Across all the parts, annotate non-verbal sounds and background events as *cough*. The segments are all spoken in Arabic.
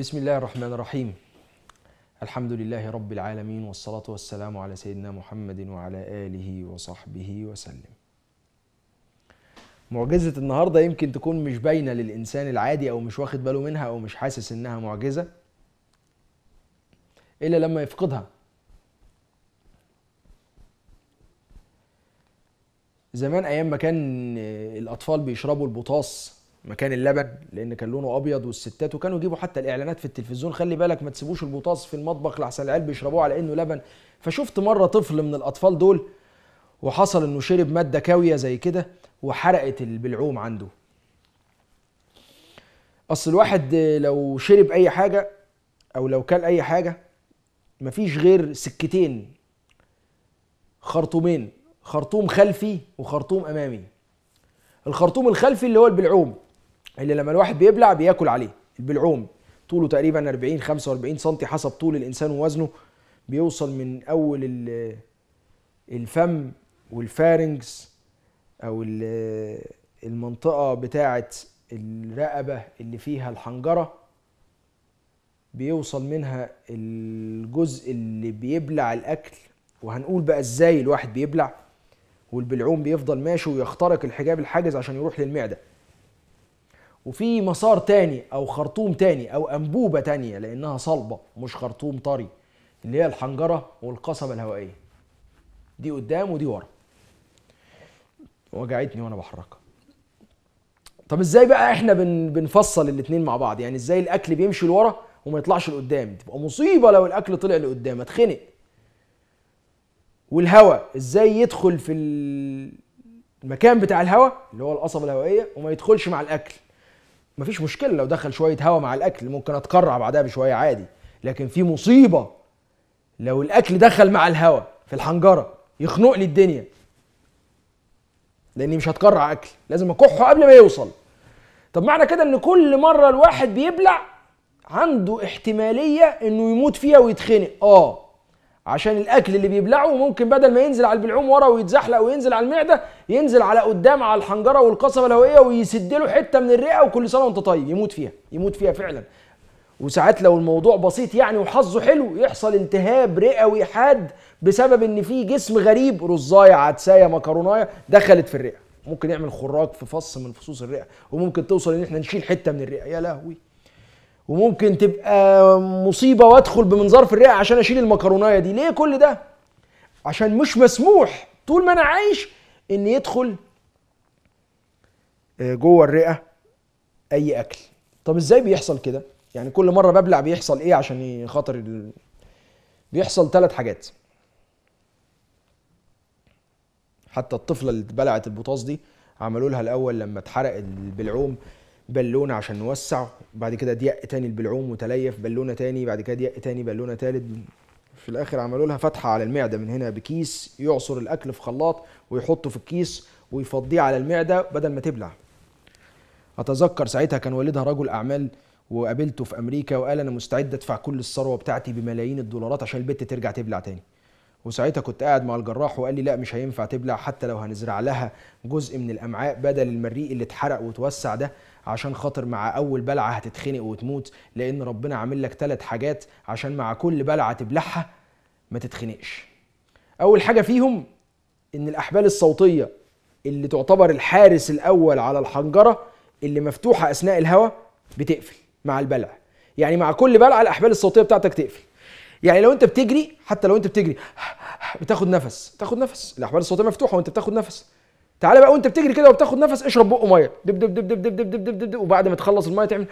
بسم الله الرحمن الرحيم الحمد لله رب العالمين والصلاة والسلام على سيدنا محمد وعلى آله وصحبه وسلم معجزة النهاردة يمكن تكون مش باينة للإنسان العادي أو مش واخد باله منها أو مش حاسس إنها معجزة إلا لما يفقدها زمان أيام ما كان الأطفال بيشربوا البطاس مكان اللبن لان كان لونه ابيض والستات وكانوا يجيبوا حتى الاعلانات في التلفزيون خلي بالك ما تسيبوش البوطاس في المطبخ لحسن العيال بيشربوه على انه لبن فشفت مره طفل من الاطفال دول وحصل انه شرب ماده كاويه زي كده وحرقت البلعوم عنده اصل الواحد لو شرب اي حاجه او لو كل اي حاجه مفيش غير سكتين خرطومين خرطوم خلفي وخرطوم امامي الخرطوم الخلفي اللي هو البلعوم اللي لما الواحد بيبلع بياكل عليه البلعوم طوله تقريبا 40 45 سم حسب طول الانسان ووزنه بيوصل من اول الفم والفارنجز او المنطقه بتاعه الرقبه اللي فيها الحنجره بيوصل منها الجزء اللي بيبلع الاكل وهنقول بقى ازاي الواحد بيبلع والبلعوم بيفضل ماشي ويخترق الحجاب الحاجز عشان يروح للمعده وفي مسار تاني او خرطوم تاني او انبوبه تانيه لانها صلبه مش خرطوم طري اللي هي الحنجره والقصبه الهوائيه دي قدام ودي ورا وجعتني وانا بحركها طب ازاي بقى احنا بن بنفصل الاثنين مع بعض يعني ازاي الاكل بيمشي لورا وما يطلعش لقدام تبقى مصيبه لو الاكل طلع لقدام اتخنق والهواء ازاي يدخل في المكان بتاع الهواء اللي هو القصبه الهوائيه وما يدخلش مع الاكل مفيش مشكله لو دخل شويه هواء مع الاكل ممكن اتقرع بعدها بشويه عادي لكن في مصيبه لو الاكل دخل مع الهواء في الحنجره يخنق لي الدنيا لاني مش هتقرع اكل لازم اكحه قبل ما يوصل طب معنى كده ان كل مره الواحد بيبلع عنده احتماليه انه يموت فيها ويتخنق اه عشان الاكل اللي بيبلعه ممكن بدل ما ينزل على البلعوم ورا ويتزحلق وينزل على المعده ينزل على قدام على الحنجره والقصبه الهوائيه ويسد له حته من الرئه وكل سنه وانت طيب يموت فيها يموت فيها فعلا وساعات لو الموضوع بسيط يعني وحظه حلو يحصل التهاب رئوي حاد بسبب ان في جسم غريب رزايه عدسايه مكرونايه دخلت في الرئه ممكن يعمل خراج في فص من فصوص الرئه وممكن توصل ان احنا نشيل حته من الرئه يا لهوي وممكن تبقى مصيبه وادخل بمنظار في الرئه عشان اشيل المكرونايه دي ليه كل ده عشان مش مسموح طول ما انا عايش ان يدخل آه، جوه الرئه اي اكل طب ازاي بيحصل كده يعني كل مره ببلع بيحصل ايه عشان خاطر ال... بيحصل ثلاث حاجات حتى الطفله اللي بلعت البطاس دي عملوا لها الاول لما اتحرق البلعوم بالونه عشان نوسع بعد كده ضيق تاني البلعوم وتليف بالونه تاني بعد كده ضيق تاني بالونه تالت في الاخر عملوا لها فتحه على المعده من هنا بكيس يعصر الاكل في خلاط ويحطه في الكيس ويفضيه على المعده بدل ما تبلع اتذكر ساعتها كان والدها رجل اعمال وقابلته في امريكا وقال انا مستعد ادفع كل الثروه بتاعتي بملايين الدولارات عشان البت ترجع تبلع تاني وساعتها كنت قاعد مع الجراح وقال لي لا مش هينفع تبلع حتى لو هنزرع لها جزء من الامعاء بدل المريء اللي اتحرق وتوسع ده عشان خاطر مع اول بلعه هتتخنق وتموت لان ربنا عامل لك ثلاث حاجات عشان مع كل بلعه تبلعها ما تتخنقش اول حاجه فيهم ان الاحبال الصوتيه اللي تعتبر الحارس الاول على الحنجره اللي مفتوحه اثناء الهواء بتقفل مع البلع يعني مع كل بلعه الاحبال الصوتيه بتاعتك تقفل يعني لو انت بتجري حتى لو انت بتجري بتاخد نفس تاخد نفس الاحبال الصوتيه مفتوحه وانت بتاخد نفس تعالى بقى وانت بتجري كده وبتاخد نفس اشرب بقه ميه دب دب دب دب دب دب دب دب, دب, دب وبعد ما تخلص الميه تعمل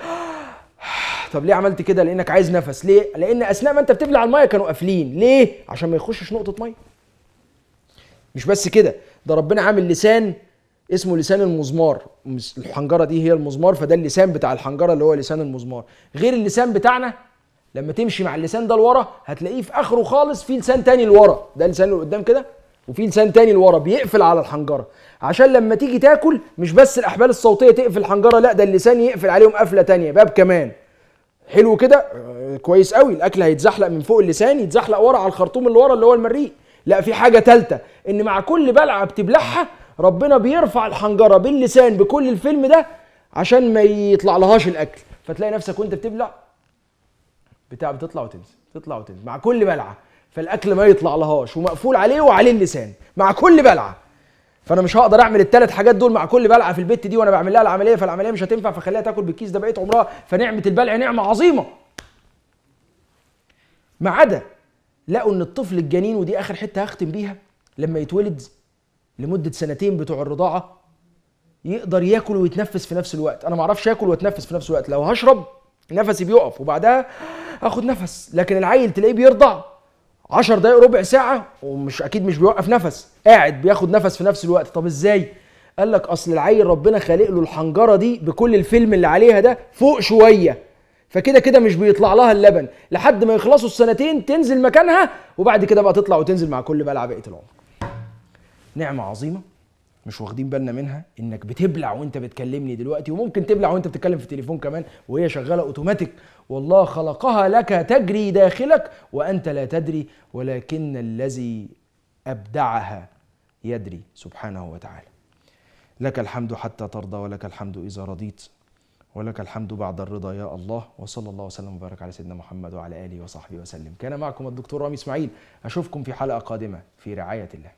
*sighs* طب ليه عملت كده لانك عايز نفس ليه لان اثناء ما انت بتبلع الميه كانوا قافلين ليه عشان ما يخشش نقطه ميه مش بس كده ده ربنا عامل لسان اسمه لسان المزمار الحنجره دي هي المزمار فده اللسان بتاع الحنجره اللي هو لسان المزمار غير اللسان بتاعنا لما تمشي مع اللسان ده لورا هتلاقيه في اخره خالص في لسان تاني لورا ده اللسان اللي قدام كده وفي لسان تاني لورا بيقفل على الحنجره عشان لما تيجي تاكل مش بس الاحبال الصوتيه تقفل الحنجره لا ده اللسان يقفل عليهم قفله تانية باب كمان حلو كده آه، كويس قوي الاكل هيتزحلق من فوق اللسان يتزحلق ورا على الخرطوم اللي ورا اللي هو المريء لا في حاجه ثالثه ان مع كل بلعه بتبلعها ربنا بيرفع الحنجره باللسان بكل الفيلم ده عشان ما يطلع لهاش الاكل فتلاقي نفسك وانت بتبلع بتاع بتطلع وتنزل تطلع وتنزل مع كل بلعه فالاكل ما يطلع لهاش ومقفول عليه وعليه اللسان مع كل بلعه فانا مش هقدر اعمل الثلاث حاجات دول مع كل بلعه في البت دي وانا بعمل لها العمليه فالعمليه مش هتنفع فخليها تاكل بالكيس ده بقيه عمرها فنعمه البلع نعمه عظيمه ما عدا لقوا ان الطفل الجنين ودي اخر حته هختم بيها لما يتولد لمده سنتين بتوع الرضاعه يقدر ياكل ويتنفس في نفس الوقت انا ما اعرفش اكل واتنفس في نفس الوقت لو هشرب نفسي بيقف وبعدها اخد نفس لكن العيل تلاقيه بيرضع 10 دقايق ربع ساعه ومش اكيد مش بيوقف نفس قاعد بياخد نفس في نفس الوقت طب ازاي قال لك اصل العيل ربنا خالق له الحنجره دي بكل الفيلم اللي عليها ده فوق شويه فكده كده مش بيطلع لها اللبن لحد ما يخلصوا السنتين تنزل مكانها وبعد كده بقى تطلع وتنزل مع كل بلعه بقيه العمر نعمه عظيمه مش واخدين بالنا منها انك بتبلع وانت بتكلمني دلوقتي وممكن تبلع وانت بتتكلم في التليفون كمان وهي شغاله اوتوماتيك والله خلقها لك تجري داخلك وانت لا تدري ولكن الذي ابدعها يدري سبحانه وتعالى لك الحمد حتى ترضى ولك الحمد اذا رضيت ولك الحمد بعد الرضا يا الله وصلى الله وسلم وبارك على سيدنا محمد وعلى اله وصحبه وسلم كان معكم الدكتور رامي اسماعيل اشوفكم في حلقه قادمه في رعايه الله